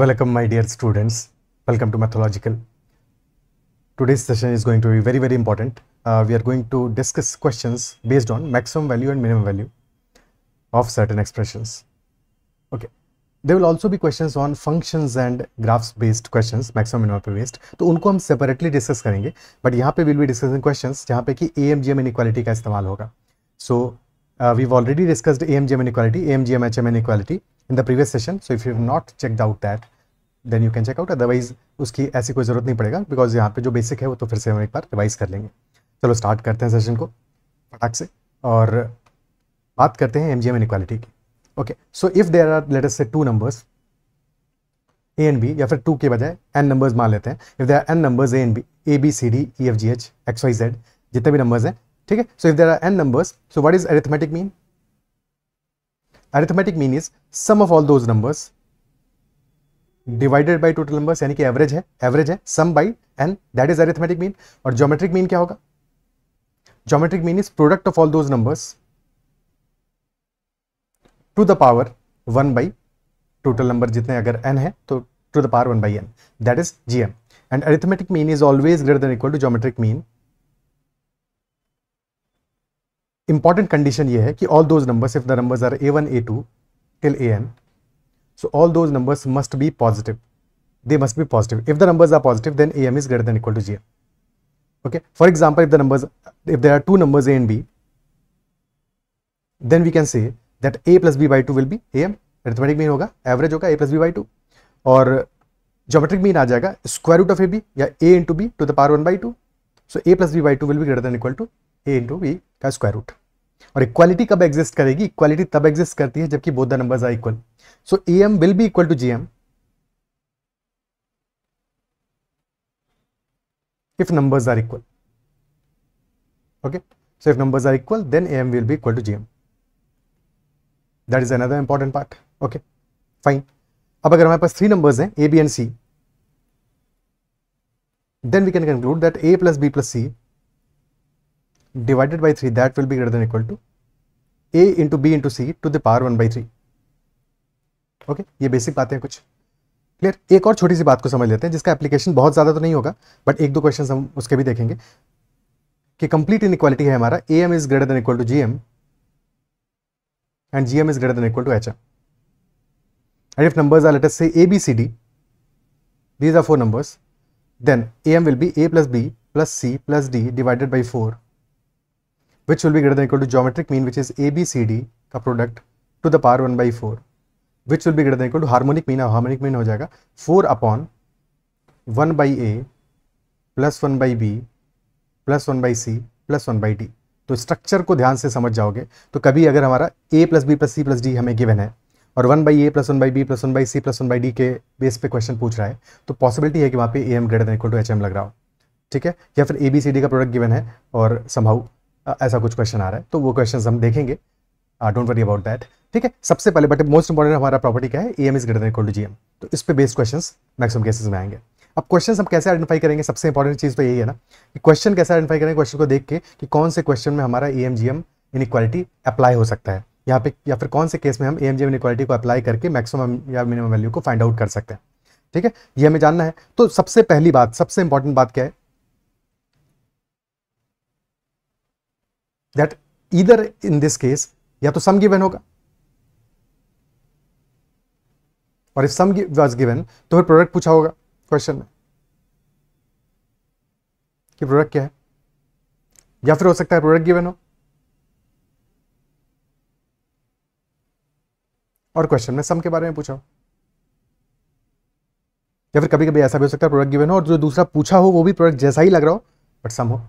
Welcome my dear students, welcome to Mathological. Today's session is going to be very very important. Uh, we are going to discuss questions based on maximum value and minimum value of certain expressions. Okay. There will also be questions on functions and graphs based questions, maximum minimum based. So, उनको हम separately discuss करेंगे But यहाँ पे we'll be discussing questions जहाँ पे कि AMGM inequality का इस्तेमाल होगा. So uh, we've already discussed AMGM inequality, AMGM HM inequality. In the previous session so if you not check out that then you can check out otherwise उसकी ऐसी कोई ज़रूरत नहीं पड़ेगा बिकॉज यहाँ पे जो बेसिक है वो तो फिर से हम एक बार रिवाइज कर लेंगे चलो स्टार्ट करते हैं सेशन को फटाक से और बात करते हैं एम जी एम इक्वालिटी की okay so if there are let's say two numbers A and B या फिर टू के बजाय एन नंबर्स मान लेते हैं if there N numbers A and B A B C D E F G H X Y Z जितने भी numbers हैं ठीक है so if there are N numbers so what is arithmetic mean arithmetic mean is sum of all those numbers divided by total numbers यानी कि average है average है sum by and that is arithmetic mean और geometric mean क्या होगा geometric mean is product of all those numbers to the power one by total number जितने अगर N है तो to the power one by N that is G M and arithmetic mean is always greater than equal to geometric mean important condition ये है कि all those numbers if the numbers are A one A two till A N so all those numbers must be positive they must be positive if the numbers are positive then A M is greater than equal to G M okay for example if the numbers if there are two numbers A and B then we can say that A plus B by two will be A M arithmetic mean होगा average होगा A plus B by two और geometric mean आ जाएगा square root of A B या A into B to the power one by two so A plus B by two will be greater than equal to A into B का square root और equality कब exist करेगी equality तब exist करती है जबकि both the numbers are equal so A M will be equal to G M if numbers are equal okay so if numbers are equal then A M will be equal to G M that is another important part okay fine अब अगर हमारे पास three numbers हैं A B and C then we can conclude that A plus B plus C divided by three that will be greater than equal to a into b into c to the power 1 okay ये basic बातें कुछ clear एक और छोटी सी बात को समझ लेते हैं जिसका एप्लीकेशन बहुत ज्यादा तो नहीं होगा बट एक दो क्वेश्चन हम उसके भी देखेंगे कि कंप्लीट इन है हमारा A M is greater equal to G M and G M is greater equal to H M and if numbers say A B C D these are four numbers then A M will be A plus B plus C plus D divided by four which will be greater than equal to geometric mean which is ABCD का product to the power one by four which will भी greater equal to harmonic mean harmonic mean हो जाएगा four upon one by A plus one by B plus one by C plus one by D तो structure को ध्यान से समझ जाओगे तो कभी अगर हमारा A plus B plus C plus D हमें गिवन है और one by A plus one by B plus one by C plus one by D के बेस पे क्वेश्चन पूछ रहा है तो पॉसिबिलिटी है कि वहाँ पे A M greater equal to H M लग रहा हो ठीक है या फिर ए बी सी डी का प्रोडक्ट गिवन है और संभव ऐसा कुछ क्वेश्चन आ रहा है तो वो क्वेश्चन हम देखेंगे डोंट वरी अबाउट दैट ठीक है सबसे पहले बट मोस्ट इंपॉर्टेंट हमारा प्रॉपर्टी क्या है E M is greater equal to G M तो इस पर बेस्ड क्वेश्चन मैक्सिमम केसेस में आएंगे अब क्वेश्चन हम कैसे आइडेंटिफाई करेंगे सबसे इंपॉर्टेंट चीज़ तो यही है ना कि क्वेश्चन कैसे आइडेंटिफाई करेंगे क्वेश्चन को देख के कि कौन से क्वेश्चन में हमारा E M G M inequality apply हो सकता है यहाँ पे या फिर कौन से केस में हम ई M G M inequality को अप्लाई करके मैक्सिमम या मिनिमम वैल्यू को फाइंड आउट कर सकते हैं ठीक है ये हमें जानना है तो सबसे पहली बात सबसे इंपॉर्टेंट बात क्या है that either in this case या तो सम गिवन होगा और इफ सम वाज गिवन तो फिर प्रोडक्ट पूछा होगा क्वेश्चन में कि प्रोडक्ट क्या है या फिर हो सकता है प्रोडक्ट गिवन हो और क्वेश्चन में सम के बारे में पूछा हो या फिर कभी कभी ऐसा भी हो सकता है प्रोडक्ट गिवन हो और जो दूसरा पूछा हो वो भी प्रोडक्ट जैसा ही लग रहा हो बट सम हो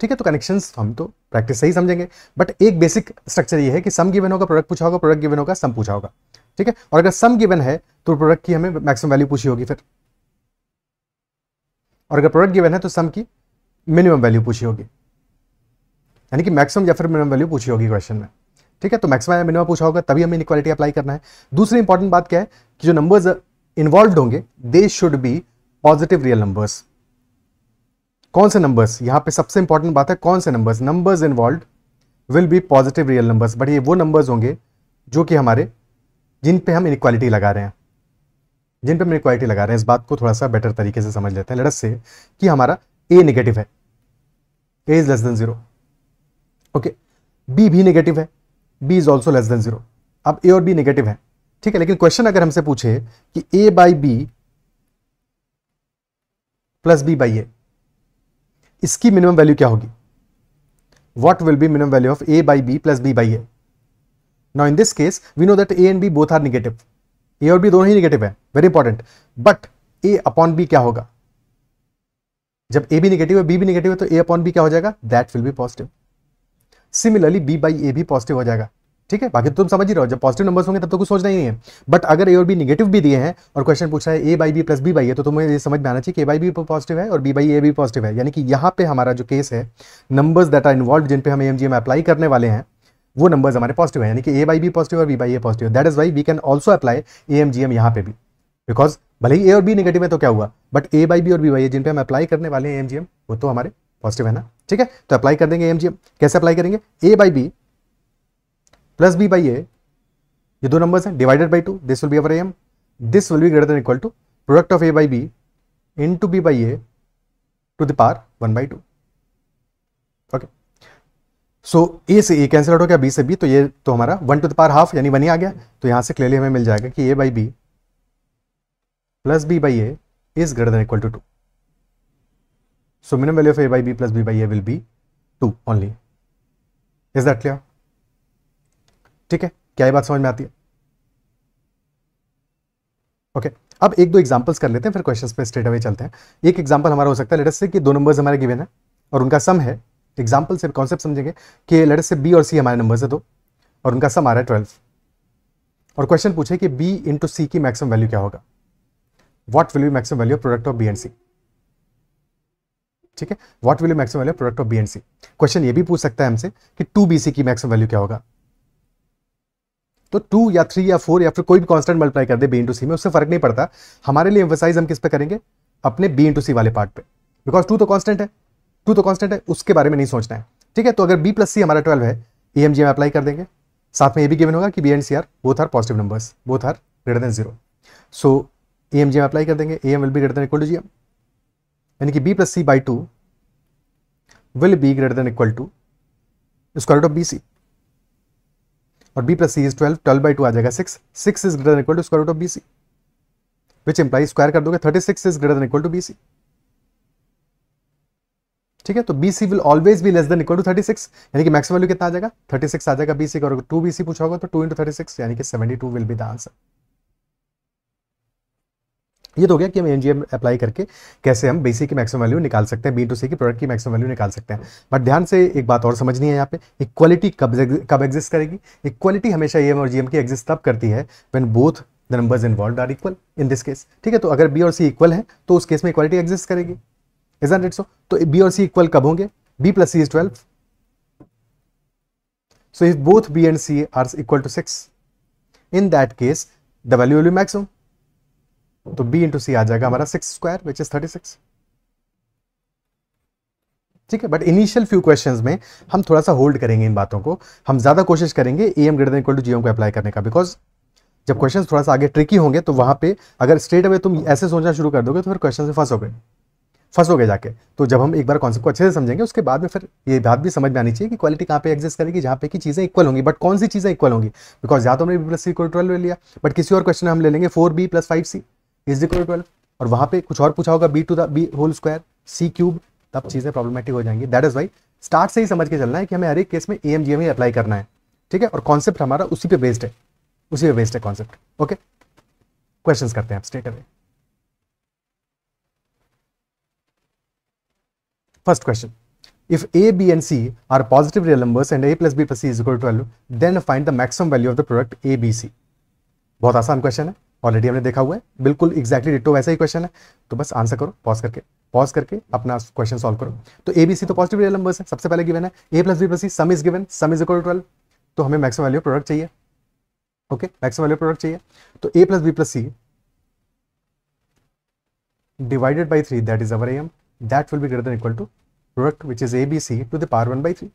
ठीक है तो कनेक्शंस हम तो प्रैक्टिस सही समझेंगे बट एक बेसिक स्ट्रक्चर ये है कि सम गिवन होगा प्रोडक्ट पूछा होगा प्रोडक्ट गिवन होगा सम पूछा होगा ठीक है और अगर सम गिवन है तो प्रोडक्ट की हमें मैक्सिमम वैल्यू पूछी होगी फिर और अगर प्रोडक्ट गिवन है तो सम की मिनिमम वैल्यू पूछी होगी यानी कि मैक्सिमम या फिर मिनिमम वैल्यू पूछी होगी क्वेश्चन में ठीक है तो मैक्सिमम या मिनिमम पूछा होगा तभी हमें इक्वालिटी अप्लाई करना है दूसरी इंपॉर्टेंट बात क्या है कि जो नंबर्स इन्वॉल्व होंगे they should be positive real numbers कौन से नंबर्स यहाँ पे सबसे इंपॉर्टेंट बात है कौन से numbers numbers involve will be positive real numbers but ये वो नंबर्स होंगे जो कि हमारे जिन पे हम इनक्वालिटी लगा रहे हैं जिन पे हम इनक्वालिटी लगा रहे हैं इस बात को थोड़ा सा बेटर तरीके से समझ लेते हैं लड़स से कि हमारा ए नेगेटिव है A is less than zero okay B भी नेगेटिव है B is also less than zero अब ए और बी नेगेटिव है ठीक है लेकिन क्वेश्चन अगर हमसे पूछे कि ए by B plus B by A इसकी मिनिमम वैल्यू क्या होगी what will be minimum value of A by B plus B by A now in this case we know that A and B both are negative A और B दोनों ही negative है very important but A upon B क्या होगा जब ए भी negative है B भी निगेटिव है तो ए अपॉन बी क्या हो जाएगा that will be positive similarly B by A भी पॉजिटिव हो जाएगा ठीक है बाकी तो तुम समझ ही रहो जब पॉजिटिव नंबर्स होंगे तब तो कुछ सोचना ही नहीं है बट अगर ए और बी नेगेटिव भी दिए हैं और क्वेश्चन पूछा है A by B plus B by है तो तुम्हें ये समझ में आना चाहिए कि ए बाई बी पॉजिटिव है और बी बाई ए भी पॉजिटिव है यानी कि यहाँ पे हमारा जो केस है नंबर्स दैट आर इन्वॉल्व जिन पे हम एम जी में अप्लाई करने वाले हैं वो नंबर्स हमारे पॉजिटिव है यानी कि ए बाई बी पॉजिटिव और B by A positive that is why we can also apply A M G M यहाँ पे भी बिकॉज भले ही ए और बी नेगेटिव है तो क्या हुआ बट ए बाई बी और बी बाई ए जिन पे हम अप्लाई करने वाले हैं एम जी एम वो तो हमारे पॉजिटिव है ना ठीक है तो अप्लाई कर देंगे एम जी एम कैसे अप्लाई करेंगे A by B plus B by A ये दो नंबर्स हैं divided by two this will be our M this will be greater equal to product of A by B into B by A to the power one by two okay so A से A cancel out हो गया B से B तो ये तो हमारा one to the power half यानी one ही आ गया तो यहां से क्लियरली हमें मिल जाएगा कि ए by B plus B by A is greater than equal to two so minimum value of A by B plus B by A will be two only is that clear ठीक है क्या ये बात समझ में आती है ओके okay. अब एक दो एग्जांपल्स कर लेते हैं फिर क्वेश्चंस पे स्ट्रेट अवे चलते हैं एक एग्जांपल हमारा हो सकता है लेटस से कि दो नंबर्स हमारे गिवन है और उनका सम है एग्जांपल से कॉन्सेप्ट समझेंगे कि लेटस से बी और सी हमारे नंबर्स है दो और उनका सम आ रहा है ट्वेल्व और क्वेश्चन पूछे कि बी इंटू सी की मैक्सिमम वैल्यू क्या होगा what will you maximum value product of B and C ठीक है what will you maximum value product of B and C question ये भी पूछ सकता है हमसे कि टू बी सी की मैक्सिमम वैल्यू क्या होगा तो टू या थ्री या फोर या फिर कोई भी कॉन्स्टेंट मल्टीप्लाई कर दे बी इंटू सी में उससे फर्क नहीं पड़ता हमारे लिए एम्फोसाइज हम किस पे करेंगे अपने बी इंटू सी वाले पार्ट पे बिकॉज टू तो कॉन्स्टेंट है टू तो कॉन्स्टेंट है उसके बारे में नहीं सोचना है ठीक है तो अगर बी प्लस सी हमारा ट्वेल्व है ए एम जी में अप्लाई कर देंगे साथ में ये भी गिवन होगा कि B and C are both are positive numbers both are greater than zero so A M G में अप्लाई कर देंगे A M will be greater than equal to G M यानी कि B plus C by two will be greater than equal to square root of B सी और B plus C is twelve twelve by two आ जाएगा six six is greater equal to square root of B C which imply square कर दोगे thirty six is greater equal to B C ठीक है तो B C will always भी less than equal to thirty six यानी कि maximum value कितना आ जाएगा थर्टी सिक्स आ जाएगा बी सी का और टू बी सी पूछा होगा तो टू इंटू थर्टी सिक्स यानी कि seventy two will be the answer ये तो हो गया कि हम एन अप्लाई करके कैसे हम बेसिक की मैक्सिमम वैल्यू निकाल सकते हैं बी टू सी की प्रोडक्ट की मैक्सिमम वैल्यू निकाल सकते हैं बट ध्यान से एक बात और समझनी है यहाँ पे इक्वालिटी कब कब एग्जिस्ट करेगी इक्वालिटी हमेशा ई e और जी की एग्जिस्ट तब करती है when both the numbers involve are equal in this case ठीक है तो अगर बी और सी इक्वल है तो उस केस में इक्वालिटी एग्जिस्ट करेगी इज इट सो तो बी और सी इक्वल कब होंगे B plus C is twelve so if both B and C are equal to six in that case the value will be maximum तो B into C आ जाएगा हमारा six square which is thirty six ठीक है but initial few question में हम थोड़ा सा होल्ड करेंगे इन बातों को हम ज्यादा कोशिश करेंगे A M greater equal to G M को अप्लाई करने का बिकॉज जब क्वेश्चन थोड़ा सा आगे ट्रिकी होंगे तो वहां पे अगर स्ट्रेट अवे तुम ऐसे सोचना शुरू कर दोगे तो फिर क्वेश्चन से फंसोगे फंसोगे जाके तो जब हम एक बार कॉन्सेप्ट को अच्छे से समझेंगे उसके बाद में फिर ये बात भी समझ में आनी चाहिए कि क्वालिटी कहाँ पे एग्जिस्ट करेगी जहाँ पे की चीज़ें इक्वल होंगी बट कौन सी चीज़ें इक्वल होंगी बिकॉज या तो हमने बी प्लस सी को ट्वेल्व ले लिया बट किसी और क्वेश्चन हम ले लेंगे four B plus five C is equal twelve और वहां पे कुछ और पूछा होगा B to the B whole square C cube तब चीज़ें प्रॉब्लमेटिक हो जाएंगी दैट इज वाई स्टार्ट से ही समझ के चलना है कि हमें हर एक केस में ए एम जी एम ही अप्लाई करना है ठीक है और कॉन्सेप्ट हमारा उसी पे बेस्ड है उसी पे बेस्ड है कॉन्सेप्ट ओके क्वेश्चंस करते हैं आप straight away first question If A, B and C are positive real numbers and A plus B plus C is equal to 12, then find the maximum value of the product A, B, C. बहुत आसान question है already हमने देखा हुआ है बिल्कुल exactly ditto वैसा ही question है तो बस आंसर करो पॉज करके पॉज करके अपना क्वेश्चन सॉल्व करो तो ए बी सी तो पॉजिटिव रियल नंबर्स है सबसे पहले गिवन है A plus B plus C sum is given sum is equal twelve तो हमें मैक्सिमम वैल्यू प्रोडक्ट चाहिए ओके मैक्सिमम वैल्यू प्रोडक्ट चाहिए तो A plus B plus C divided by three that is our M that will be greater equal to product which is A B C to the power one by three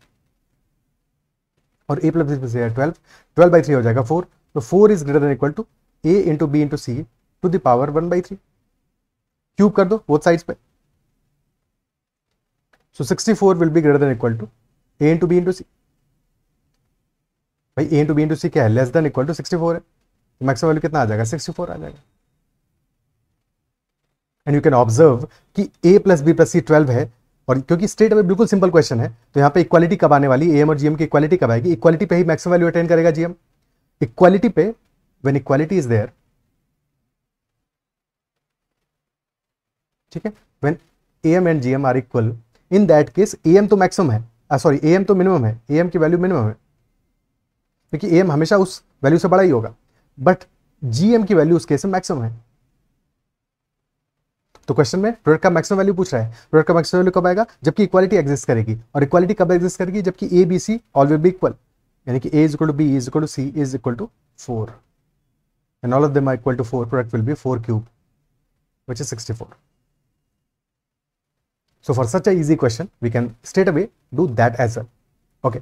और A plus B plus a twelve 12 by 3 हो जाएगा four तो four is greater equal to A into B into C to the power one by three cube कर दो both sides पे so sixty four will be greater than equal to A into B into C भाई A into B into C क्या है less than equal to sixty four है maximum value कितना आ जाएगा सिक्सटी फोर आ जाएगा and you can observe कि A plus B plus C twelve है और क्योंकि स्टेट में बिल्कुल सिंपल क्वेश्चन है तो यहाँ पे इक्वालिटी कब आने वाली एम और जीएम की इक्वालिटी कब आएगी इक्वालिटी पे ही मैक्सिमम वैल्यू अटेन करेगा जीएम इक्वालिटी पे when equality is there ठीक है when am and gm are equal in that case am तो maximum है सॉरी uh, am तो minimum है am की value minimum है क्योंकि am हमेशा उस value से बड़ा ही होगा but gm की value उस केस में maximum है तो क्वेश्चन में प्रोडक्ट का मैक्सिमम वैल्यू पूछ रहा है प्रोडक्ट का मैक्सिमम वैल्यू कब आएगा जबकि इक्वालिटी एग्जिस्ट करेगी और इक्वालिटी कब एग्जिस्ट करेगी जबकि A B C all will be equal यानी कि A is equal to B is equal to C is equal to four and all of them are equal to 4 product will be 4 cube which is 64. So for such a easy question we can straight away do that as well. Okay.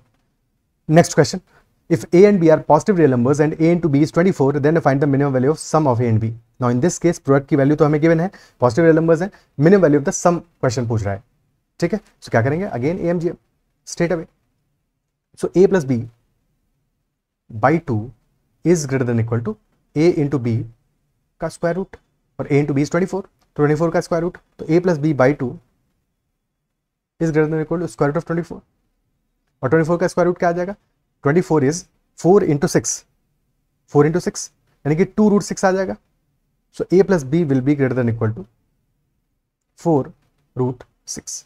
Next question. If a and b are positive real numbers and a into b is 24 then find the minimum value of sum of a and b. Now in this case product ki value to हमें given hai positive real numbers hai minimum value of the sum question puch raha hai ठीक है so क्या करेंगे again A M G M straight away so A plus B by two is greater than equal to A into B का square root और A into B is twenty four twenty four का square root तो A plus B by two is greater than equal to square root of twenty four और twenty four का square root क्या आ जाएगा twenty four is four into six four into six यानी कि two root six आ जाएगा so A plus B will be greater than equal to four root six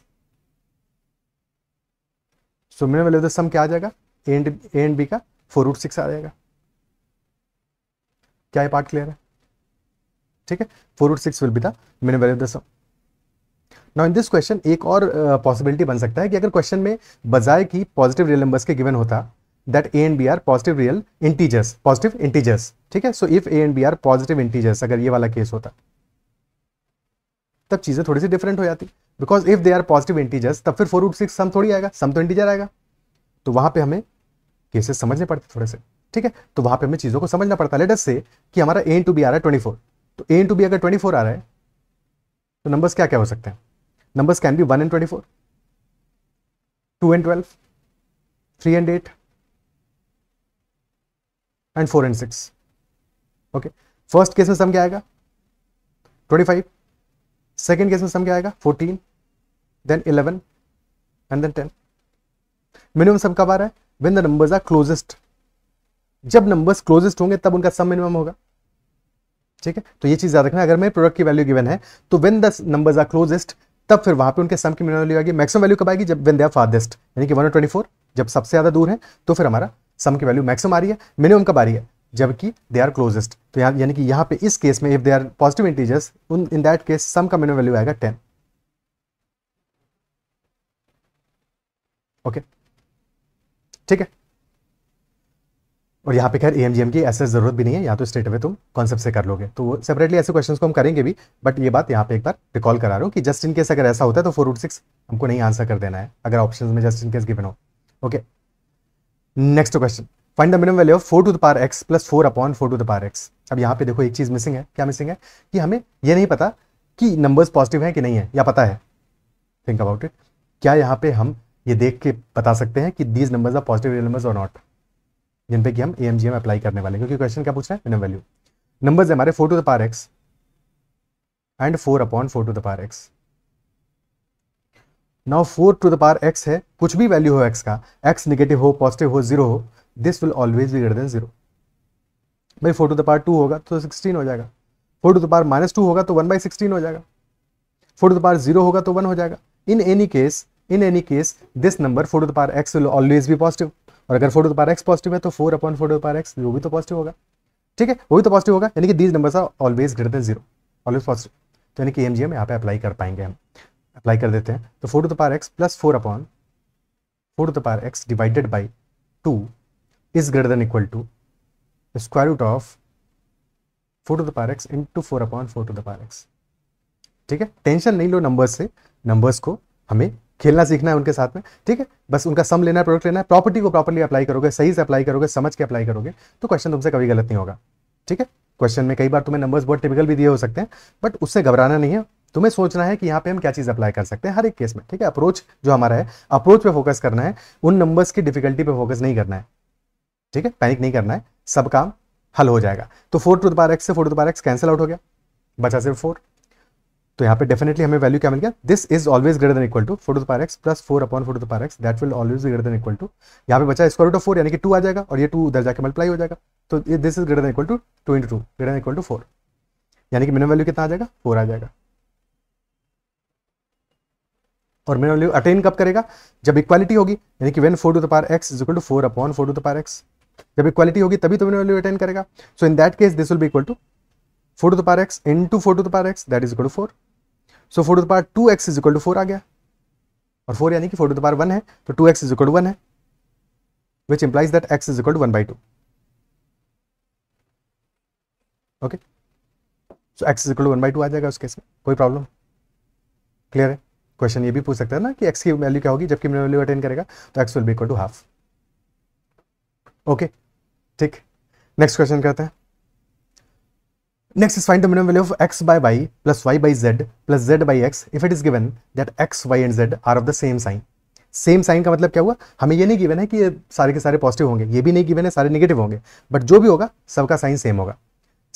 so minimum value of the sum क्या आ जाएगा and A and B का four root six आ जाएगा क्या ये पार्ट क्लियर है ठीक है four root six will be the minimum value of the sum now in this question एक और पॉसिबिलिटी uh, बन सकता है कि अगर क्वेश्चन में बजाय की पॉजिटिव रियल नंबर्स के गिवन होता that A and B are positive real integers positive integers ठीक है so if A and B are positive integers अगर ये वाला केस होता तब चीज़ें थोड़ी सी डिफरेंट हो जाती because if they are positive integers तब फिर फोर रूट सिक्स सम थोड़ी आएगा सम तो इंटीजर आएगा तो वहां पे हमें केसेस समझने पड़ते थोड़े से ठीक है तो वहां पे हमें चीजों को समझना पड़ता है लेटस से कि हमारा ए टू बी आ रहा है ट्वेंटी फोर तो ए टू बी अगर ट्वेंटी फोर आ रहा है तो नंबर्स क्या क्या हो सकते हैं numbers can be one and twenty four two and twelve three and eight and four and six okay first case में सम क्या आएगा ट्वेंटी फाइव सेकेंड केस में सम क्या आएगा fourteen then eleven and then ten minimum sum कब आ रहा है when the numbers are closest जब नंबर्स क्लोजेस्ट होंगे तब उनका सम मिनिमम होगा ठीक है तो ये चीज याद रखना अगर मेरे प्रोडक्ट की वैल्यू गिवन है तो when the number are closest तब फिर वहां पे उनके सम की मिनिमम वैल्यू आएगी मैक्सिमम वैल्यू कब आएगी जब वेन दे आर फादेस्ट यानी कि वन जब सबसे ज्यादा दूर है तो फिर हमारा सम की वैल्यू मैक्सिमम आ रही है मिनिमम कब आ रही है जबकि दे आर क्लोजेस्ट तो यहाँ यानी कि यहाँ पे इस केस में if they are positive integers उन इन दैट केस सम का मिनिमम वैल्यू आएगा टेन ओके okay. ठीक है और यहाँ पे खैर ए की ऐसे ज़रूरत भी नहीं है यहाँ तो स्टेट अवे तुम कॉन्सेप्ट से कर लोगे तो सेपरेटली ऐसे क्वेश्चंस को हम करेंगे भी बट ये बात यहाँ पे एक बार रिकॉल करा रहा हूँ कि जस्ट इन केस अगर ऐसा होता है तो फोर सिक्स हमको नहीं आंसर कर देना है अगर ऑप्शन में जस्ट इन केस गिवन हो okay next question find the minimum value of four to the power x plus four upon four to the power X अब यहाँ पे देखो एक चीज़ मिसिंग है क्या मिसिंग है कि हमें यह नहीं पता कि नंबर्स पॉजिटिव हैं कि नहीं है या पता है थिंक अबाउट इट क्या यहाँ पे हम ये देख के बता सकते हैं कि these numbers are positive real numbers और नॉट जिन पे कि हम A M G M apply करने वाले क्योंकि क्वेश्चन क्या पूछ रहे हैं मिनिमम वैल्यू नंबर्स हमारे four to the power X and four upon four to the power X now four to the power X है कुछ भी वैल्यू हो एक्स का एक्स निगेटिव हो पॉजिटिव हो जीरो हो this will always be greater than zero भाई four to the power two होगा तो सिक्सटीन हो जाएगा four to the power minus two होगा तो वन बाई सिक्सटीन हो जाएगा four to the power zero होगा तो वन हो जाएगा in any case in any case this number four to the power x will always be positive और अगर four to power x positive है तो four upon four to power x वो भी तो पॉजिटिव होगा ठीक है वो भी तो पॉजिटिव होगा यानी कि these number always greater than zero always positive तो यानी कि एम जी एम यहाँ पे अप्लाई कर पाएंगे हम अप्लाई कर देते हैं तो four to the power x plus four upon four to the power x divided by two is greater than equal to square root of four to the power x into four upon four to the power x ठीक है tension नहीं लो number से numbers को हमें खेलना सीखना है उनके साथ में ठीक है बस उनका सम लेना है प्रोडक्ट लेना है प्रॉपर्टी को प्रॉपर्ली अप्लाई करोगे सही से अप्लाई करोगे समझ के अप्लाई करोगे तो क्वेश्चन तुमसे कभी गलत नहीं होगा ठीक है क्वेश्चन में कई बार तुम्हें नंबर्स बहुत टिपिकल भी दिए हो सकते हैं बट उससे घबराना नहीं है तुम्हें सोचना है कि यहाँ पे हम क्या चीज़ अप्लाई कर सकते हैं हर एक केस में ठीक है अप्रोच जो हमारा है अप्रोच पे फोकस करना है उन नंबर्स की डिफिकल्टी पे फोकस नहीं करना है ठीक है पैनिक नहीं करना है सब काम हल हो जाएगा तो फोर टू दार एक्स से four to power x cancel out हो गया बचा सिर्फ फोर तो यहाँ पे डेफिनेटली हमें वैल्यू क्या मिल गया this is always greater than equal to four to power x plus four upon four to power x that will always greater than equal to यहाँ पे बचा स्क्वायर रूट ऑफ फोर यानी कि to आ जाएगा और ये टू उधर जाके मल्टीप्लाई हो जाएगा तो this is greater than equal to two into two greater than equal to four यानी कि मिनिमम वैल्यू कितना आ जाएगा फोर आ जाएगा और मिनिमम वैल्यू अटेन कब करेगा जब इक्वालिटी होगी यानी कि when four to the power x is equal to four upon four to the power x जब इक्वालिटी होगी तभी तो मिनिमम वैल्यू अटेन करेगा so in that case this will be equal to four to the power x into four to the power x that is equal to four so four to the two x is equal to four आ गया और four यानी कि four to the one है तो two x is equal to one है which implies that x is equal to one by two okay so x is equal to one by two आ जाएगा उस केस में कोई प्रॉब्लम क्लियर है question ये भी पूछ सकता है ना कि एक्स की वैल्यू क्या होगी जबकि वैल्यू अटेन करेगा तो x will be equal to half okay ठीक नेक्स्ट क्वेश्चन करते हैं Next is find the minimum value of x by y plus y by z plus z by x if it is given that x, y and z are of the same sign. Same sign का मतलब क्या हुआ हमें ये नहीं given है कि ये सारे के सारे पॉजिटिव होंगे ये भी नहीं गिवन है सारे नेगेटिव होंगे बट जो भी होगा सबका साइन सेम होगा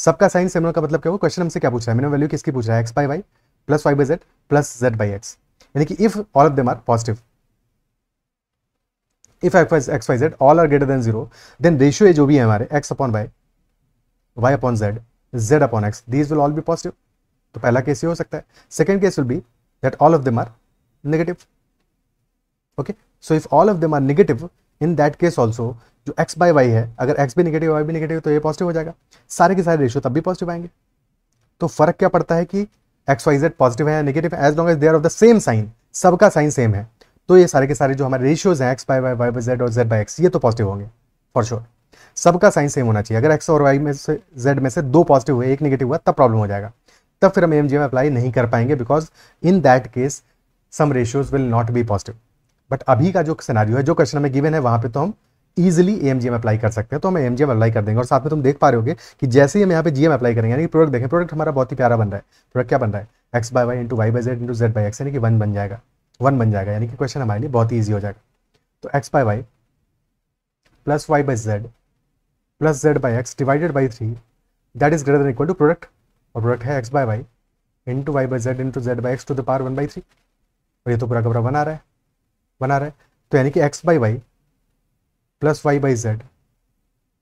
सबका साइन सेम होगा का मतलब क्या हुआ क्वेश्चन हमसे क्या पूछ रहा है मिनिमम वैल्यू किसकी पूछ रहा है x by y plus y by z plus z by x यानी कि if all of them are positive if x Y z all are greater than zero then ratio जो भी है हमारे x upon y y upon z z upon x these will all be positive तो पहला case ये हो सकता है second case will be that all of them are negative okay so if all of them are negative in that case also जो x by y है अगर x भी निगेटिव वाई भी निगेटिव तो ये पॉजिटिव हो जाएगा सारे के सारे रेशियो तब भी पॉजिटिव आएंगे तो फर्क क्या पड़ता है कि एक्स वाई जेड पॉजिटिव है या निगेटिव है as long as they're of the same sign सबका साइन सेम है तो ये सारे के सारे जो हमारे रेशियोज हैं x by y y by z और जेड बाई एक्स ये तो पॉजिटिव होंगे फॉर श्योर sure. सबका साइन सेम होना चाहिए अगर एक्स और वाई में से जेड में से दो पॉजिटिव हुए एक निगेटिव हुआ तब प्रॉब्लम हो जाएगा तब फिर हम एम अप्लाई नहीं कर पाएंगे because in that case some ratios will not be positive but अभी का जो सिनारियो है जो क्वेश्चन हमें गिवन है वहाँ पे तो हम ईजिली एम जी अप्लाई कर सकते हैं तो हम एम अप्लाई कर देंगे और साथ में तुम तो देख पा रहे होगे कि जैसे ही हम यहाँ पे जीएम अप्लाई करेंगे यानी प्रोडक्ट देखें प्रोडक्ट हमारा बहुत ही प्यारा बन रहा है प्रोडक्ट क्या बन रहा है x by y into y by z into z by x यानी कि वन बन जाएगा वन बन जाएगा यानी कि क्वेश्चन हमारे लिए बहुत ही ईजी हो जाएगा तो x by y plus y by z plus z by x divided by three that is greater equal to product और प्रोडक्ट है x by y into y by z into z by x to the power one by three और ये तो पूरा कपड़ा बना रहा है बना रहा है तो यानी कि x by y plus y by z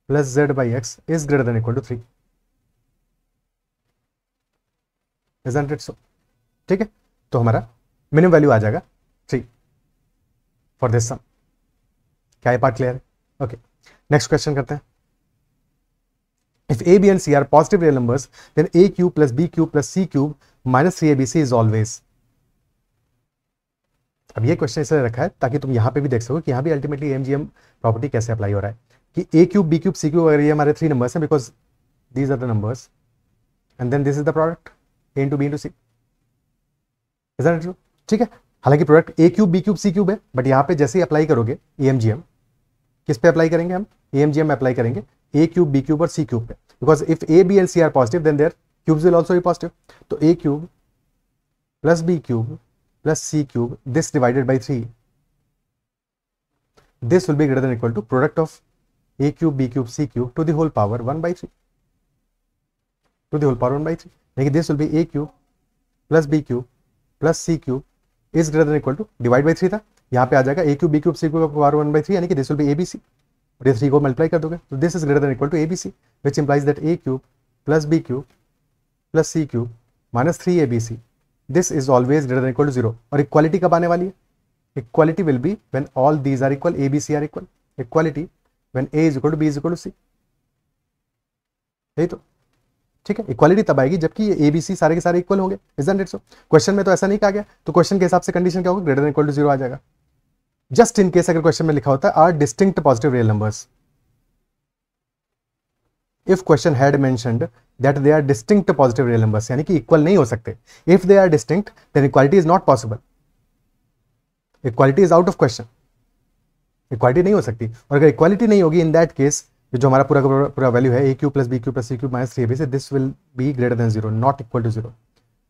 plus z by x is greater than equal to three so ठीक है तो हमारा मिनिमम वैल्यू आ जाएगा थ्री फॉर दिस सम क्या ये पार्ट क्लियर है ओके नेक्स्ट क्वेश्चन करते हैं If b and C are positive real numbers, then A cube plus B cube plus C cube minus 3ABC is always. अब ये question इसलिए रखा है ताकि तुम यहां पे भी देख सको कि यहाँ भी अल्टीमेटली एमजीएम प्रॉपर्टी कैसे अप्लाई हो रहा है कि a cube b cube c cube वगैरह ये हमारे थ्री नंबर्स हैं because these are the numbers and then this is the product a into B into c true ठीक है हालांकि product a cube b cube c cube है but यहां पे जैसे ही अप्लाई करोगे ई एम जी एम किस पे अप्लाई करेंगे हम ई एम जी एम अप्लाई करेंगे ए क्यूब बी क्यूब और सी क्यूब पे because if a B and C are positive then their cube also भी पॉजिटिव तो a cube plus b cube plus c cube this divided by three this will be greater than equal to product of a cube b cube c cube to the whole power one by three to the whole power one by three लेकिन this will be a cube plus b cube plus c cube is greater than equal to divide by three था यहाँ पे आ जाएगा a cube b cube c cube power one by three यानी कि this will be A B C और ये three को मल्टीप्लाई कर दोगे तो this is greater than equal to a B C which implies that a cube plus b cube plus c cube minus three a B c this is always greater than equal to zero और equality कब आने वाली है equality will be when all these are equal a B c are equal equality when a is equal to B is equal to c यही तो ठीक है equality तब आएगी जबकि ए बी सी सारे के सारे इक्वल होंगे क्वेश्चन so? में तो ऐसा नहीं कहा गया तो क्वेश्चन के हिसाब से कंडीशन क्या होगा greater than equal to zero आ जाएगा जस्ट इन केस अगर क्वेश्चन में लिखा होता है are distinct positive real numbers if question had mentioned that they are distinct positive real numbers यानी कि इक्वल नहीं हो सकते if they are distinct then equality is not possible equality is out of question equality नहीं हो सकती और अगर इक्वालिटी नहीं होगी इन दैट केस जो हमारा पूरा पूरा, पूरा वैल्यू है a cube plus b cube plus c cube minus three b से this will be greater than zero not equal to zero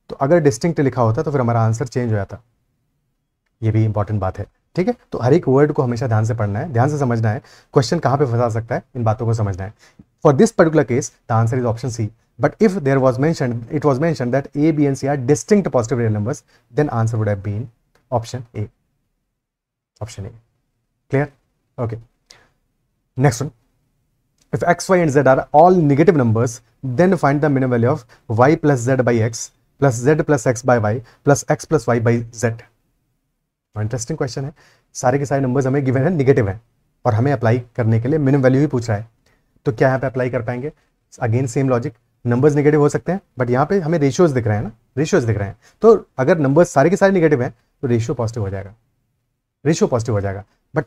तो अगर डिस्टिंक्ट लिखा होता तो फिर हमारा आंसर चेंज हो जाता ये भी इंपॉर्टेंट बात है ठीक है तो हर एक वर्ड को हमेशा ध्यान से पढ़ना है ध्यान से समझना है क्वेश्चन कहाँ पे फंसा सकता है इन बातों को समझना है for this particular case the answer is option c but if there was मैं it was mention that a b and c are distinct positive real number then answer would है option a option a clear okay next one if x y and z are all negative numbers, देन find the minimum value of y plus z by x plus z plus x by y plus x plus y by z interesting question है सारे के सारे numbers हमें given है negative है और हमें अप्लाई करने के लिए मिनिमम वैल्यू ही पूछ रहा है तो क्या यहाँ पे अप्लाई कर पाएंगे again same logic numbers negative हो सकते हैं बट यहाँ पे हमें रेशियोज दिख रहे हैं ना रेशियोज दिख रहे हैं तो अगर नंबर्स सारे के सारे निगेटिव हैं तो रेशियो पॉजिटिव हो जाएगा रेशियो पॉजिटिव हो जाएगा बट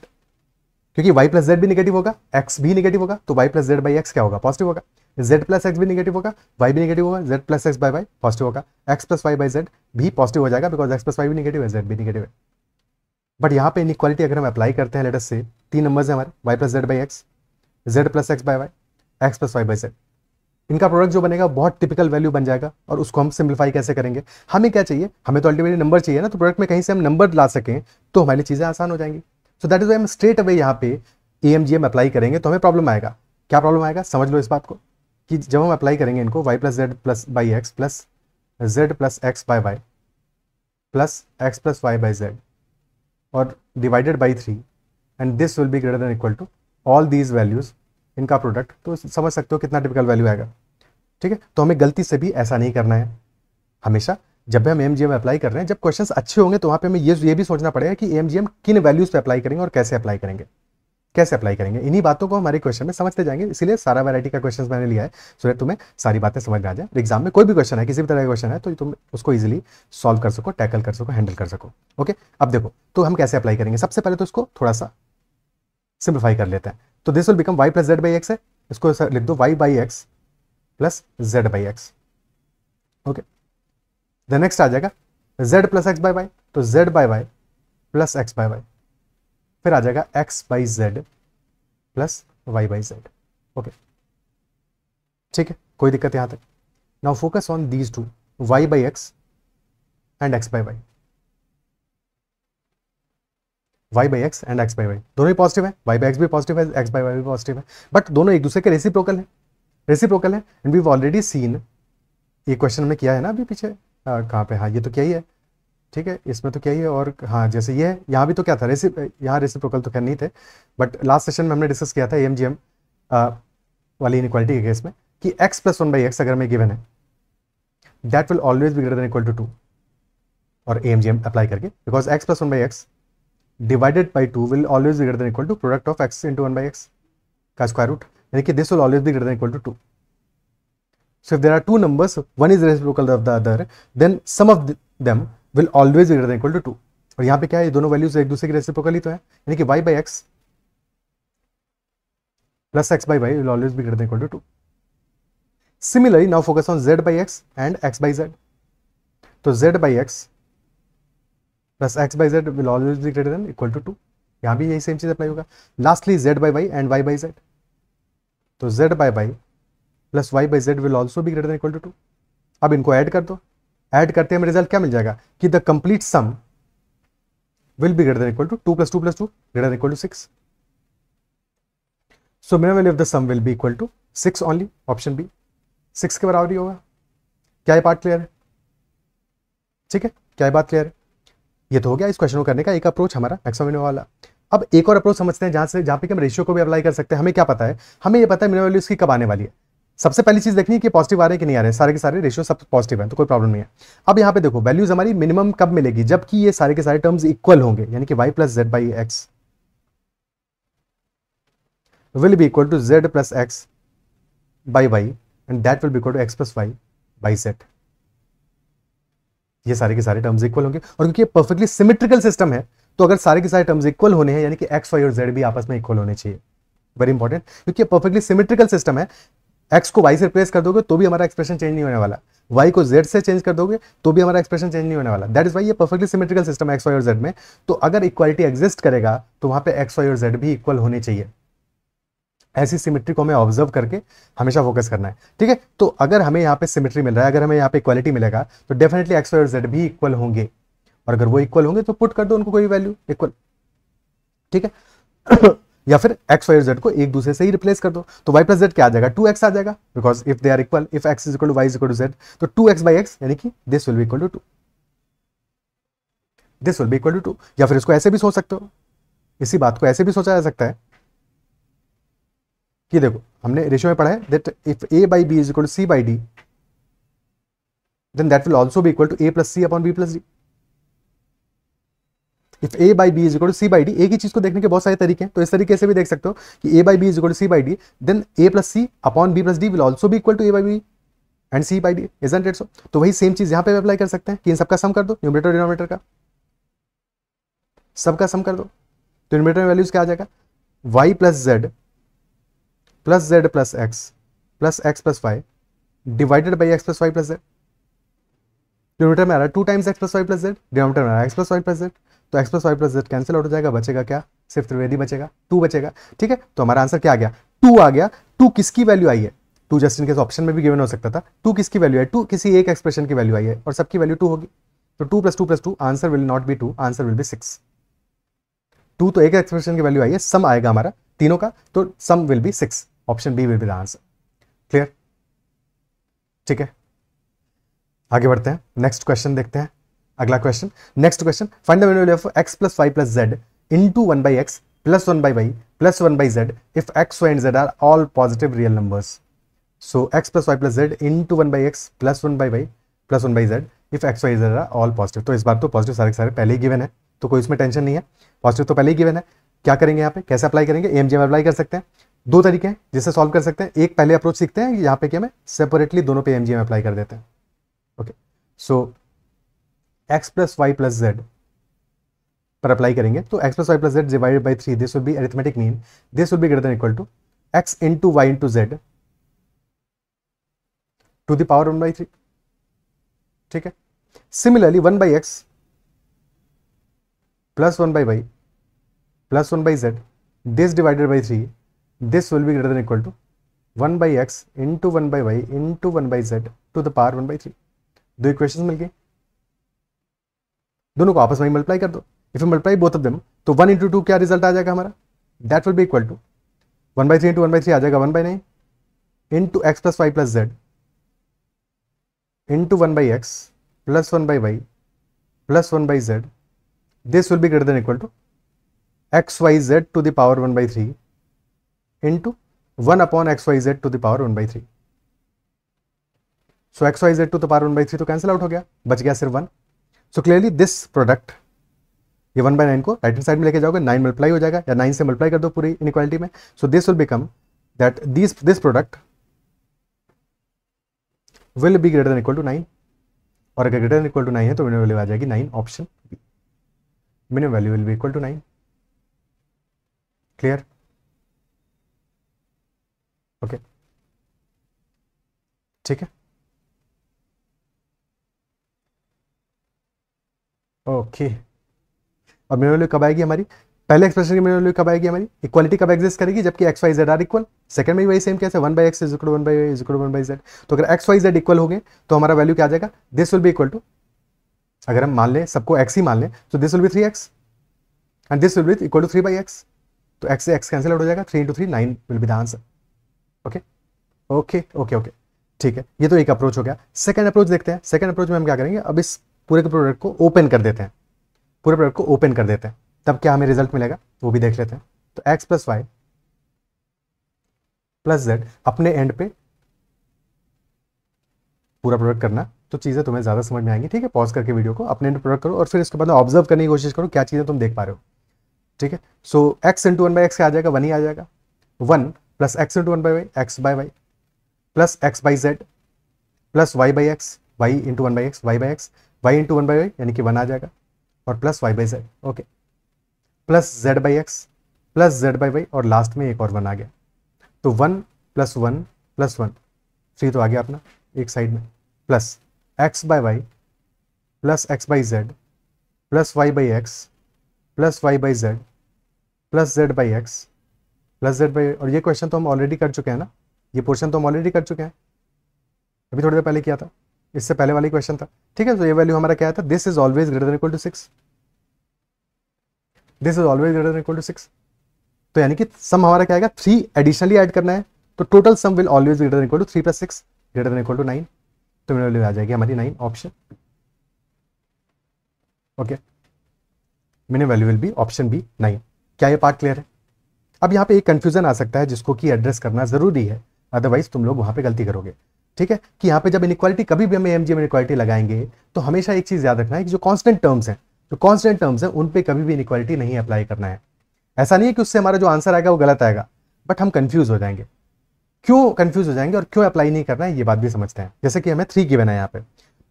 क्योंकि वाई प्लस जेड भी निगेटिव होगा एक्स भी निगेटिव होगा तो y plus z by x क्या होगा पॉजिटिव होगा z प्लस एक्स भी निगेटिव होगा वाई भी निगेटिव होगा z plus x by y positive होगा x plus y by z भी पॉजिटिव हो जाएगा बिकॉज x प्लस वाई भी निगेटिव है z भी निगेटिव है बट यहाँ पे इनक्वालिटी अगर हम अप्लाई करते हैं लेटस से तीन नंबर्स हैं हमारे y plus z by x z plus x by y x plus y by z इनका प्रोडक्ट जो बनेगा बहुत टिपिकल वैल्यू बन जाएगा और उसको हम सिंप्लीफाई कैसे करेंगे हमें क्या चाहिए हमें तो अल्टीमेटली नंबर चाहिए ना तो प्रोडक्ट में कहीं से हम नंबर ला सकें तो हमारी चीज़ें आसान हो जाएंगी सो दैट इज हम स्ट्रेट अवे यहाँ पे A M G M apply करेंगे तो हमें प्रॉब्लम आएगा क्या प्रॉब्लम आएगा समझ लो इस बात को कि जब हम अप्लाई करेंगे इनको y plus z plus by x plus z plus x by y plus x plus y by z और divided by three and this will be greater than equal to all these values इनका product तो समझ सकते हो कितना typical value आएगा ठीक है तो हमें गलती से भी ऐसा नहीं करना है हमेशा जब भी हम एम में अप्लाई कर रहे हैं जब क्वेश्चन अच्छे होंगे तो वहाँ पे हमें ये ये भी सोचना पड़ेगा कि एम किन वैल्यूज़ पे अप्लाई करेंगे और कैसे अप्लाई करेंगे कैसे अप्लाई करेंगे इन्हीं बातों को हमारे क्वेश्चन में समझते जाएंगे इसलिए सारा वैरायटी का क्वेश्चन मैंने लिया है सो so, तुम्हें सारी बातें समझ में आ जाए एग्जाम में कोई भी क्वेश्चन है किसी भी तरह का क्वेश्चन है तो तुम उसको इजिली सॉल्व कर सको टैकल कर सको हैंडल कर सको ओके अब देखो तो हम कैसे अप्लाई करेंगे सबसे पहले तो उसको थोड़ा सा सिंप्लीफाई कर लेते हैं तो this will become y plus z by x है इसको लिख दो y by x plus z by x okay the next आ जाएगा z plus x by y तो z by y plus x by y फिर आ जाएगा x by z plus y by z okay ठीक है कोई दिक्कत यहां तक now focus on these two y by x and x by y y by x and x by y दोनों ही पॉजिटिव है वाई बाई एक्स भी पॉजिटिव है एक्स बाई वाई भी पॉजिटिव है बट दोनों एक दूसरे के रेसिप्रोकल है रेसिप्रोकल है एंड वी ऑलरेडी सीन ये क्वेश्चन हमने किया है ना अभी पीछे हाँ, कहाँ पे हाँ ये तो क्या ही है ठीक है इसमें तो क्या ही है और हाँ जैसे ये यहाँ भी तो क्या था रेसिप यहाँ रेसिप्रोकल तो खैर नहीं थे बट लास्ट सेशन में हमने डिस्कस किया था एम जी एम वाली इनक्वालिटी के केस में कि x plus one by x अगर में गिवन है that will always be greater than equal to two और A M G M apply करके because x plus one by x divided by two will always be greater than equal to product of x into one by x का square root यानी कि this will always be greater than equal to two so if there are two numbers one is reciprocal of the other then sum of them will always greater than equal to two और यहां पे क्या है ये दोनों values एक दूसरे की रेसिप्रोकली तो है यानी कि y by x plus x by y will always be greater than equal to two similarly now focus on z by x and x by z तो z by x plus x by z will always be greater than equal to two यहां भी यही same चीज apply होगा lastly z by y and y by z तो z by y plus y by z will also be greater than equal to two अब इनको add कर दो ऐड करते हैं रिजल्ट क्या मिल जाएगा कि the complete sum will be greater equal to two plus two plus two greater equal to six so minimum value of the sum will be equal to six only option B six के बराबर ही होगा क्या ये part clear है ठीक है क्या ये बात क्लियर है ये तो हो गया इस क्वेश्चन को करने का एक अप्रोच हमारा मैक्सिमम मिनिमम वाला अब एक और अप्रोच समझते हैं जहां से जहां पे हम रेशियो को भी अप्लाई कर सकते हैं हमें क्या पता है हमें ये पता है मिनिमम वैल्यू इसकी कब आने वाली है सबसे पहली चीज देखनी है कि पॉजिटिव आ रहे हैं कि नहीं आ रहे सारे के सारे रेशियो सब पॉजिटिव है तो कोई प्रॉब्लम नहीं है अब यहाँ पे देखो वैल्यूज हमारी मिनिमम कब मिलेगी जबकि ये सारे के सारे टर्म्स इक्वल होंगे यानी कि y plus z by x will be equal to z plus x by y and that will be equal to x plus y by z ये सारे के सारे टर्म्स इक्वल होंगे और क्योंकि ये परफेक्टली सिमेट्रिकल सिस्टम है तो अगर सारे के सारे टर्म्स इक्वल होने हैं यानी कि एक्स वाई और जेड भी आपस में इक्वल होने चाहिए वेरी इंपॉर्टेंट क्योंकि परफेक्टली सिमेट्रिकल सिस्टम है एक्स को वाई से रिप्लेस कर दोगे तो भी हमारा एक्सप्रेशन चेंज नहीं होने वाला वाई को जेड से चेंज कर दोगे तो भी हमारा एक्सप्रेशन चेंज नहीं होने वाला दैट इज वाई ये परफेक्टली सिमेट्रिकल सिस्टम है एक्स वाई और जेड में तो अगर इक्वालिटी एग्जिस्ट करेगा तो वहां पे एक्स वाई और जेड भी इक्वल होने चाहिए ऐसी सिमेट्री को हमें ऑब्जर्व करके हमेशा फोकस करना है ठीक है तो अगर हमें यहाँ पे सिमेट्री मिल रहा है अगर हमें यहाँ पे इक्वालिटी मिलेगा तो डेफिनेटली एक्स वाई और जेड भी इक्वल होंगे और अगर वो इक्वल होंगे तो पुट कर दो उनको कोई वैल्यू इक्वल ठीक है या फिर एक्स वाई जेड को एक दूसरे से ही रिप्लेस कर दो तो वाई प्लस जेड क्या आ जाएगा टू एक्स आ जाएगा because if they are equal if x is equal to y equal to z तो टू एक्स बाई एक्स यानी कि this will be equal to two this will be equal to two या फिर इसको ऐसे भी सोच सकते हो इसी बात को ऐसे भी सोचा जा सकता है कि देखो हमने रेशियो में पढ़ा है that if a by b is equal to c by d then that will also भी equal to a plus c upon b plus d if a by b is equal to c by d एक ही चीज को देखने के बहुत सारे तरीके हैं तो इस तरीके से भी देख सकते हो कि ए by b is equal to c by d then a plus c upon b plus d will also भी equal to a by b and c by d is and so तो वही सेम चीज यहाँ पे apply कर सकते हैं कि इन सबका सम कर दो न्यूमिनेटर डिनोमिनेटर का सबका सम कर दो तो न्यूमिनेटर वैल्यूज क्या आ जाएगा y plus z plus z plus x plus x plus y divided by x plus y plus z denominator में आ रहा है two times x plus y plus z denominator में आ रहा है x plus y plus z तो x plus y plus z cancel out हो जाएगा बचेगा क्या सिर्फ त्रिवेदी बचेगा टू बचेगा ठीक है तो हमारा आंसर क्या आ गया टू आ गया टू किसकी वैल्यू आई है टू जस्ट इनके ऑप्शन में भी गिवन हो सकता था टू किसकी वैल्यू है टू किसी एक एक्सप्रेशन की वैल्यू आई है और सबकी वैल्यू टू होगी तो two plus two plus two answer will not be two answer will be six two तो एक एक्सप्रेशन की वैल्यू आई है सम आएगा हमारा तीनों का तो sum will be six option B will be the answer clear ठीक है आगे बढ़ते हैं नेक्स्ट क्वेश्चन देखते हैं अगला question next question find the value of x plus y plus z into one by x plus one by y plus one by z if x y and z are all positive real numbers so x plus y plus z into one by x plus one by y plus one by z if x Y z are all positive तो इस बार तो positive सारे सारे पहले ही given है तो कोई इसमें टेंशन नहीं है पॉजिटिव तो पहले ही गिवन है क्या करेंगे यहाँ पे कैसे अप्लाई करेंगे एम जी में अप्लाई कर सकते हैं दो तरीके हैं जिससे सॉल्व कर सकते हैं एक पहले अप्रोच सीखते हैं यहाँ पे क्या हमें सेपरेटली दोनों पे एम जी एम अप्लाई कर देते हैं so x plus y plus z पर अप्लाई करेंगे तो x plus y plus z divided by three this will be arithmetic mean this will be greater equal to x to y into z to the power one by three ठीक है similarly one by x plus one by y plus one by z this divided by three this will be greater equal to one by x into one by y into one by z to the power one by three दो equation मिल गए दोनों को आपस में multiply कर दो if you multiply both of them तो वन इंटू टू क्या रिजल्ट आ जाएगा हमारा दैट विल भी equal to one by three into one by three आ जाएगा one by nine into x plus y plus z into one by x plus one by y plus one by z this will be greater than equal to x Y z to the power one by three into one upon x Y z to the power one by three so x Y z to the power one by three तो cancel out हो गया बच गया सिर्फ one so clearly this product ये one by nine को right hand side में लेके जाओगे नाइन मल्टीप्लाई हो जाएगा या नाइन से मल्टीप्लाई कर दो पूरी इनक्वालिटी में so this will become that this this product will be greater equal to nine और अगर ग्रेटर इक्वल टू नाइन है तो मिनिमम वैल्यू आ जाएगी nine option minimum value will be equal to nine clear okay ठीक है okay और minimum value कब आएगी हमारी पहले एक्सप्रेशन की मिनिमम वैल्यू कब आएगी हमारी इक्वालिटी कब एक्जिस्ट करेगी जबकि x Y z are equal second में वही सेम कैसे one by x is equal one by is equal one by z तो अगर एक्स वाई जेड इक्वल हो गए तो हमारा वैल्यू क्या आ जाएगा दिस विल भी इक्वल टू अगर हम मान लें सबको एक्स ही मान लें तो दिस विल भी three x and this will भी equal to three by x तो एक्स से एक्स कैंसिल आउट हो जाएगा three into three nine will be the answer okay okay okay okay ठीक है ये तो एक अप्रोच हो गया सेकंड अप्रोच देखते हैं सेकंड अप्रोच में हम क्या करेंगे अब इस पूरे के प्रोडक्ट को ओपन कर देते हैं पूरे प्रोडक्ट को ओपन कर देते हैं तब क्या हमें रिजल्ट मिलेगा वो भी देख लेते हैं तो x plus y plus z अपने एंड पे पूरा प्रोडक्ट करना तो चीज़ें तुम्हें ज़्यादा समझ में आएंगी ठीक है पॉज करके वीडियो को अपने एंड प्रोडक्ट करो और फिर इसके बाद ऑब्जर्व करने की कोशिश करो क्या चीज़ें तुम देख पा रहे हो ठीक है so x into one by x आ जाएगा वन ही आ जाएगा one plus x into one by y x by y plus x by z plus y by x y into one by x y by x y into one by y यानी कि one आ जाएगा और plus y by z okay plus z by x plus z by y और last में एक और one आ गया तो one plus one plus one three तो आ गया अपना एक साइड में plus x by y plus x by z plus y by x plus y by z plus z by x plus z by और ये क्वेश्चन तो हम ऑलरेडी कर चुके हैं ना ये पोर्शन तो हम ऑलरेडी कर चुके हैं अभी थोड़ी देर पहले किया था इससे पहले वाली क्वेश्चन था ठीक है तो ये वैल्यू हमारा क्या था this is always greater equal to six this is always greater equal to six तो यानी कि सम हमारा क्या आएगा थ्री एडिशनली एड करना है तो total sum will always greater equal to three plus six greater equal to nine तो मेरे वैल्यू आ जाएगी हमारी nine option okay minimum value will be option B nine क्या ये पार्ट क्लियर है अब यहाँ पे एक कंफ्यूजन आ सकता है जिसको कि एड्रेस करना जरूरी है अदरवाइज तुम लोग वहां पे गलती करोगे ठीक है कि यहाँ पे जब इनक्वालिटी कभी भी हम एम जी इनक्वालिटी लगाएंगे तो हमेशा एक चीज़ याद रखना है कि जो कॉन्स्टेंट टर्म्स हैं जो कॉन्स्टेंट टर्म्स हैं उन पर कभी भी इनक्वालिटी नहीं अप्लाई करना है ऐसा नहीं है कि उससे हमारा जो आंसर आएगा वो गलत आएगा बट हम कन्फ्यूज हो जाएंगे क्यों कन्फ्यूज हो जाएंगे और क्यों अप्लाई नहीं करना है ये बात भी समझते हैं जैसे कि हमें थ्री की बनाए यहाँ पे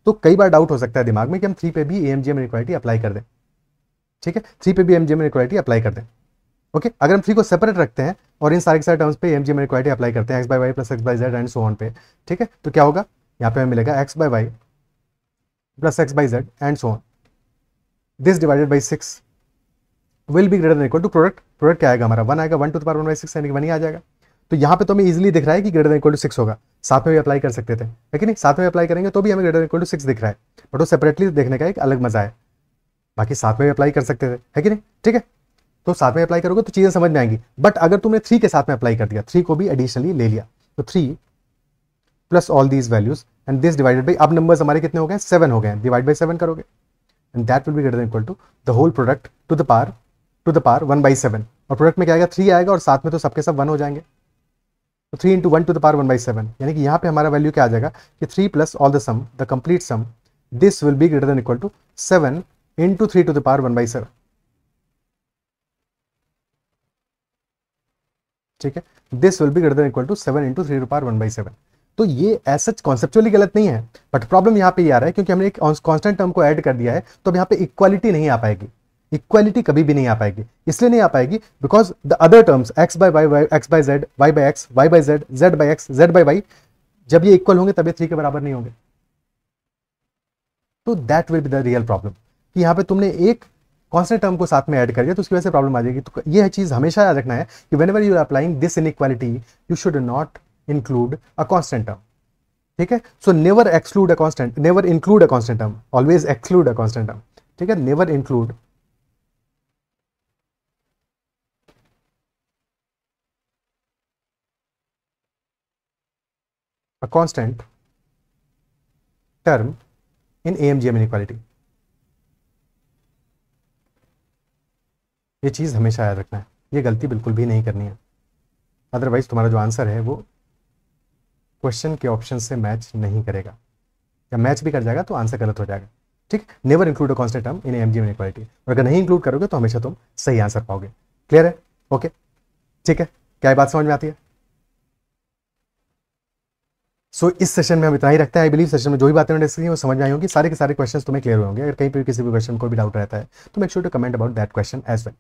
तो कई बार डाउट हो सकता है दिमाग में कि हम थ्री पे भी एम जी अप्लाई कर दें ठीक है थ्री पे भी एम जी अप्लाई कर दें ओके अगर हम थ्री को सेपरेट रखते हैं और इन सारे सारे टर्म्स पे M G M equality apply करते हैं x by y plus x by z and so on पे ठीक है तो क्या होगा यहाँ पे हमें मिलेगा x by y plus x by z and so on this divided by six will be greater equal to product product क्या आएगा हमारा वन आएगा one to the power one by six यानी वन ही आ जाएगा तो यहाँ पे तो हमें इजीली दिख रहा है कि ग्रेटर इक्वल टू सिक्स होगा साथ में भी अप्लाई कर सकते थे लेकिन नहीं साथ में अप्लाई करेंगे तो भी हमें ग्रेटर इक्वल टू सिक्स दिख रहा है बट वो सेपरेटली देखने का एक अलग मजा है बाकी साथ में भी अप्लाई कर सकते थे है कि नहीं ठीक है तो साथ में अप्लाई करोगे तो चीज़ें समझ में आएंगी बट अगर तुमने थ्री के साथ में अप्लाई कर दिया थ्री को भी एडिशनली ले लिया तो three plus all these values and this divided by अब नंबर हमारे कितने हो गए सेवन हो गए डिवाइड बाई सेवन करोगे and that will be greater equal to the whole product to the power to the power one by seven और product में क्या आएगा थ्री आएगा और साथ में तो सबके सब वन हो जाएंगे तो three into one to the power one by seven यानी कि यहाँ पे हमारा वैल्यू क्या आ जाएगा कि three plus all the sum the complete sum this will be greater than equal to seven into three to the power one by seven ठीक है this will be greater equal to seven into three power one by seven तो ये ऐसा conceptually गलत नहीं है but problem यहाँ पे ये आ रहा है क्योंकि हमने एक कॉन्स्टेंट टर्म को ऐड कर दिया है तो अब यहाँ पे इक्वालिटी नहीं आ पाएगी इक्वालिटी कभी भी नहीं आ पाएगी इसलिए नहीं आ पाएगी because the other terms x by y y x by z y by x y by z z by x z by y जब ये इक्वल होंगे तब ये थ्री के बराबर नहीं होंगे तो that will be the real problem कि यहाँ पे तुमने एक कॉन्स्टेंट टर्म को साथ में ऐड करिए तो उसकी वजह से प्रॉब्लम आ जाएगी तो ये चीज़ हमेशा याद रखना है कि whenever you are applying this inequality you should not include a constant term ठीक है so never exclude a constant never include a constant term always exclude a constant term ठीक है never include a constant M G M equality ये चीज़ हमेशा याद रखना है ये गलती बिल्कुल भी नहीं करनी है अदरवाइज़ तुम्हारा जो आंसर है वो क्वेश्चन के ऑप्शन से मैच नहीं करेगा या मैच भी कर जाएगा तो आंसर गलत हो जाएगा ठीक never include a constant term in M G equality और अगर नहीं इंक्लूड करोगे तो हमेशा तुम सही आंसर पाओगे क्लियर है ओके ठीक है क्या बात समझ में आती है सो so, इस सेशन में हम इतना ही रखते हैं आई बिलीव सेशन में जो भी बातें मैंने डिस्कस की वो समझ में आई होंगी सारे के सारे क्वेश्चन तुम्हें क्लियर होंगे अगर कहीं पर किसी भी क्वेश्चन को भी डाउट रहता है तो make sure to comment about that question as well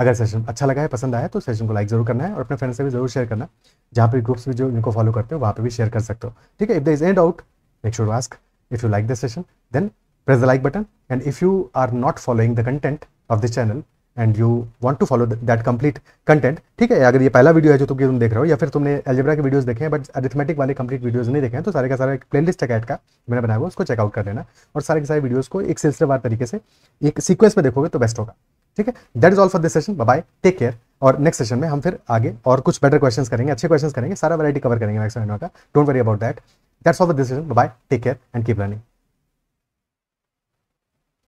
अगर सेशन अच्छा लगा है पसंद आया तो सेशन को लाइक जरूर करना है और अपने फ्रेंड्स से भी जरूर शेयर करना जहाँ पे ग्रुप्स भी जो इनको फॉलो करते हो वहाँ पे भी शेयर कर सकते हो ठीक है if the is and out make sure ask if you like the session then press the like button and if you are not following the content of this channel and you want to follow that complete content ठीक है अगर ये पहला video है जो तुम तुम देख रहे हो या फिर तुमने एलजेब्रा के वीडियो देखे हैं बट अरिथमेटिक वाले कंप्लीट वीडियोज नहीं देखे हैं तो सारे का सारा एक प्ले लिस्ट है का मैंने बनाया हुआ उसको चेकआउट कर लेना और सारे के सारे वीडियोज को एक सिलसिलेवार तरीके से एक सीक्वेंस में देखोगे तो बेस्ट होगा ठीक है that is all for this session bye take care और नेक्स्ट सेशन में हम फिर आगे और कुछ बेटर क्वेश्चंस करेंगे अच्छे क्वेश्चंस करेंगे सारा वैरायटी कवर करेंगे मैक्सिमम का don't worry about that that's all for this session bye take care and keep learning